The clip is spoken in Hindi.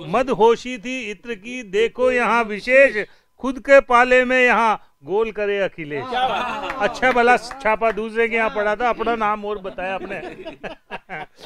मद होशी थी इत्र की देखो यहाँ विशेष खुद के पाले में यहाँ गोल करे अखिलेश अच्छा भला छापा दूसरे के यहाँ पड़ा था अपना नाम और बताया आपने